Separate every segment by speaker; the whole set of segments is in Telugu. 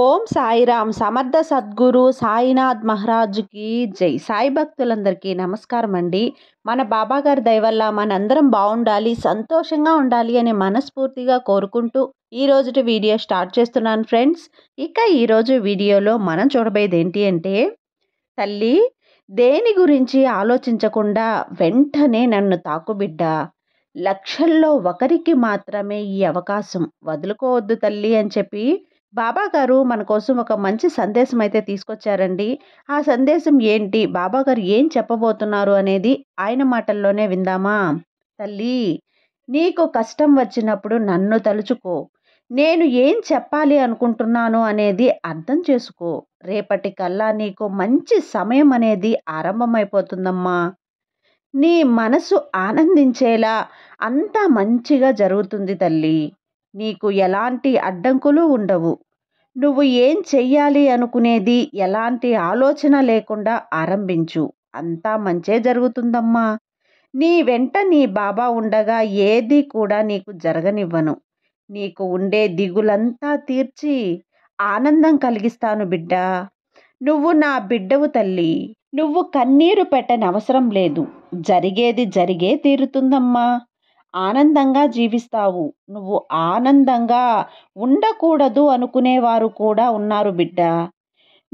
Speaker 1: ఓం సాయిరామ్ సమర్థ సద్గురు సాయినాథ్ మహారాజుకి జై సాయి భక్తులందరికీ నమస్కారం అండి మన బాబాగారి దయవల్ల మనందరం బాగుండాలి సంతోషంగా ఉండాలి అని మనస్ఫూర్తిగా కోరుకుంటూ ఈ రోజుటి వీడియో స్టార్ట్ చేస్తున్నాను ఫ్రెండ్స్ ఇక ఈరోజు వీడియోలో మనం చూడబోయేది ఏంటి అంటే తల్లి దేని గురించి ఆలోచించకుండా వెంటనే నన్ను తాకుబిడ్డ లక్షల్లో ఒకరికి మాత్రమే ఈ అవకాశం వదులుకోవద్దు తల్లి అని చెప్పి బాబా గారు మన కోసం ఒక మంచి సందేశం అయితే తీసుకొచ్చారండి ఆ సందేశం ఏంటి బాబా గారు ఏం చెప్పబోతున్నారు అనేది ఆయన మాటల్లోనే విందామా తల్లి నీకు కష్టం వచ్చినప్పుడు నన్ను తలుచుకో నేను ఏం చెప్పాలి అనుకుంటున్నాను అనేది అర్థం చేసుకో రేపటి కల్లా నీకు మంచి సమయం అనేది ఆరంభమైపోతుందమ్మా నీ మనసు ఆనందించేలా అంతా మంచిగా జరుగుతుంది తల్లి నీకు ఎలాంటి అడ్డంకులు ఉండవు నువ్వు ఏం చెయ్యాలి అనుకునేది ఎలాంటి ఆలోచన లేకుండా ఆరంభించు అంతా మంచే జరుగుతుందమ్మా నీ వెంట నీ బాబా ఉండగా ఏది కూడా నీకు జరగనివ్వను నీకు ఉండే దిగులంతా తీర్చి ఆనందం కలిగిస్తాను బిడ్డ నువ్వు నా బిడ్డవు తల్లి నువ్వు కన్నీరు పెట్టనవసరం లేదు జరిగేది జరిగే తీరుతుందమ్మా ఆనందంగా జీవిస్తావు నువ్వు ఆనందంగా ఉండకూడదు అనుకునేవారు కూడా ఉన్నారు బిడ్డ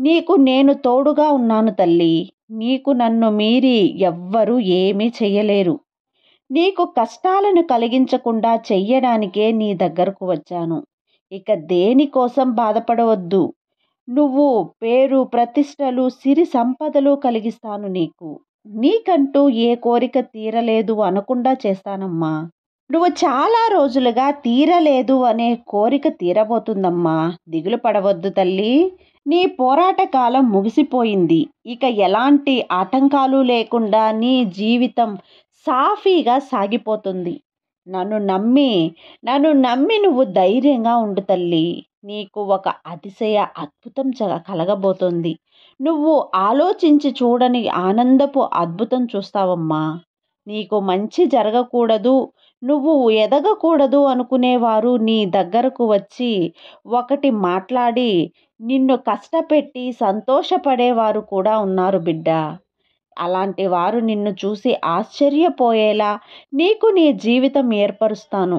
Speaker 1: నీకు నేను తోడుగా ఉన్నాను తల్లి నీకు నన్ను మీరి ఎవ్వరూ ఏమీ చెయ్యలేరు నీకు కష్టాలను కలిగించకుండా చెయ్యడానికే నీ దగ్గరకు వచ్చాను ఇక దేనికోసం బాధపడవద్దు నువ్వు పేరు ప్రతిష్టలు సిరి సంపదలు కలిగిస్తాను నీకు నీకంటూ ఏ కోరిక తీరలేదు అనకుండా చేస్తానమ్మా నువ్వు చాలా రోజులుగా తీరలేదు అనే కోరిక తీరబోతుందమ్మా దిగులు పడవద్దు తల్లి నీ పోరాట కాలం ముగిసిపోయింది ఇక ఎలాంటి ఆటంకాలు లేకుండా నీ జీవితం సాఫీగా సాగిపోతుంది నన్ను నమ్మి నన్ను నమ్మి నువ్వు ధైర్యంగా ఉండు తల్లి నీకు ఒక అతిశయ అద్భుతం కలగబోతోంది నువ్వు ఆలోచించి చూడని ఆనందపు అద్భుతం చూస్తావమ్మా నీకు మంచి జరగకూడదు నువ్వు ఎదగకూడదు అనుకునేవారు నీ దగ్గరకు వచ్చి ఒకటి మాట్లాడి నిన్ను కష్టపెట్టి సంతోషపడేవారు కూడా ఉన్నారు బిడ్డ అలాంటి వారు నిన్ను చూసి ఆశ్చర్యపోయేలా నీకు నీ జీవితం ఏర్పరుస్తాను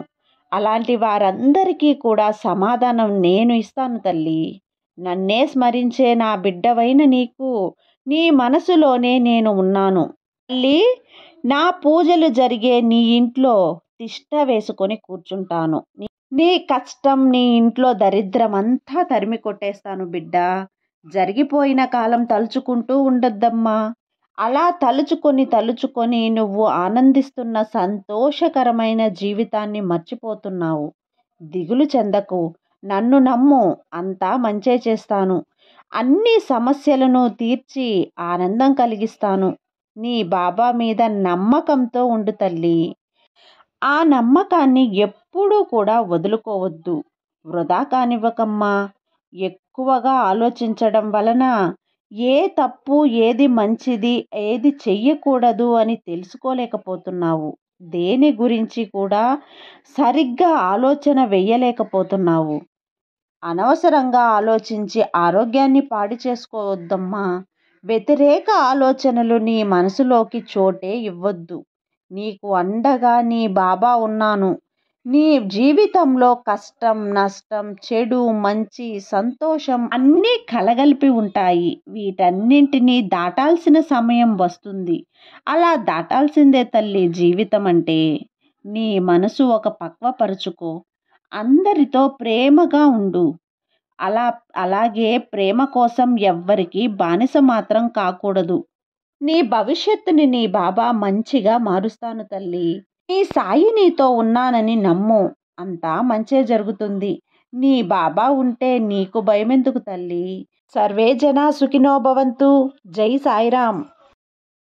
Speaker 1: అలాంటి వారందరికీ కూడా సమాధానం నేను ఇస్తాను తల్లి నన్నే స్మరించే నా బిడ్డవైన నీకు నీ మనసులోనే నేను ఉన్నాను మళ్ళీ నా పూజలు జరిగే నీ ఇంట్లో తిష్ట వేసుకొని కూర్చుంటాను నీ కష్టం నీ ఇంట్లో దరిద్రమంతా తరిమి కొట్టేస్తాను బిడ్డ జరిగిపోయిన కాలం తలుచుకుంటూ ఉండొద్దమ్మా అలా తలుచుకొని తలుచుకొని నువ్వు ఆనందిస్తున్న సంతోషకరమైన జీవితాన్ని మర్చిపోతున్నావు దిగులు చెందకు నన్ను నమ్ము అంతా మంచే చేస్తాను అన్ని సమస్యలను తీర్చి ఆనందం కలిగిస్తాను నీ బాబా మీద నమ్మకంతో ఉండు తల్లి ఆ నమ్మకాన్ని ఎప్పుడూ కూడా వదులుకోవద్దు వృధా కానివ్వకమ్మా ఎక్కువగా ఆలోచించడం వలన ఏ తప్పు ఏది మంచిది ఏది చెయ్యకూడదు అని తెలుసుకోలేకపోతున్నావు దేని గురించి కూడా సరిగ్గా ఆలోచన వేయలేకపోతున్నావు అనవసరంగా ఆలోచించి ఆరోగ్యాన్ని పాడు చేసుకోవద్దమ్మా వ్యతిరేక ఆలోచనలు నీ మనసులోకి చోటే ఇవ్వద్దు నీకు అండగా నీ బాబా ఉన్నాను నీ జీవితంలో కష్టం నష్టం చెడు మంచి సంతోషం అన్నీ కలగలిపి ఉంటాయి వీటన్నింటినీ దాటాల్సిన సమయం వస్తుంది అలా దాటాల్సిందే తల్లి జీవితం అంటే నీ మనసు ఒక పక్వపరుచుకో అందరితో ప్రేమగా ఉండు అలా అలాగే ప్రేమ కోసం ఎవ్వరికీ బానిస మాత్రం కాకూడదు నీ భవిష్యత్తుని నీ బాబా మంచిగా మారుస్తాను తల్లి నీ సాయి నీతో ఉన్నానని నమ్ము అంతా మంచే జరుగుతుంది నీ బాబా ఉంటే నీకు భయమెందుకు తల్లి సర్వే జనా సుఖినోభవంతు జై సాయిరామ్